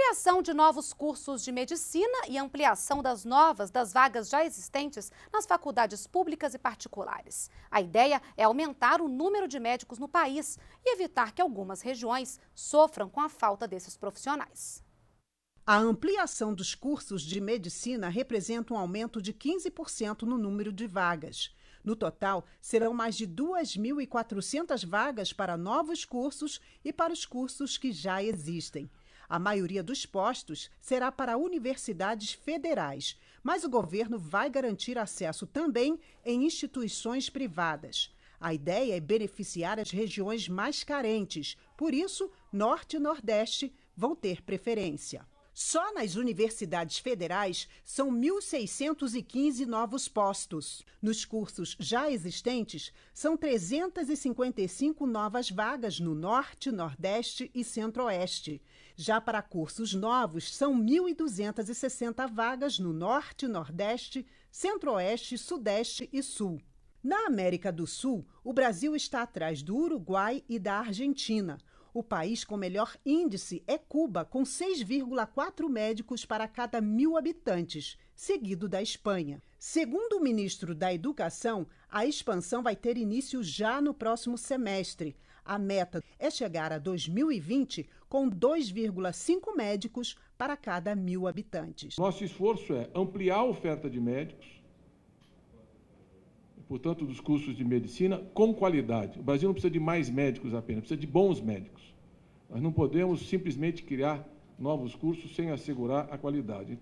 criação de novos cursos de medicina e ampliação das novas das vagas já existentes nas faculdades públicas e particulares. A ideia é aumentar o número de médicos no país e evitar que algumas regiões sofram com a falta desses profissionais. A ampliação dos cursos de medicina representa um aumento de 15% no número de vagas. No total, serão mais de 2.400 vagas para novos cursos e para os cursos que já existem. A maioria dos postos será para universidades federais, mas o governo vai garantir acesso também em instituições privadas. A ideia é beneficiar as regiões mais carentes, por isso, Norte e Nordeste vão ter preferência. Só nas universidades federais são 1.615 novos postos. Nos cursos já existentes, são 355 novas vagas no Norte, Nordeste e Centro-Oeste. Já para cursos novos, são 1.260 vagas no Norte, Nordeste, Centro-Oeste, Sudeste e Sul. Na América do Sul, o Brasil está atrás do Uruguai e da Argentina. O país com melhor índice é Cuba, com 6,4 médicos para cada mil habitantes, seguido da Espanha. Segundo o ministro da Educação, a expansão vai ter início já no próximo semestre. A meta é chegar a 2020 com 2,5 médicos para cada mil habitantes. Nosso esforço é ampliar a oferta de médicos portanto, dos cursos de medicina com qualidade. O Brasil não precisa de mais médicos apenas, precisa de bons médicos. Nós não podemos simplesmente criar novos cursos sem assegurar a qualidade.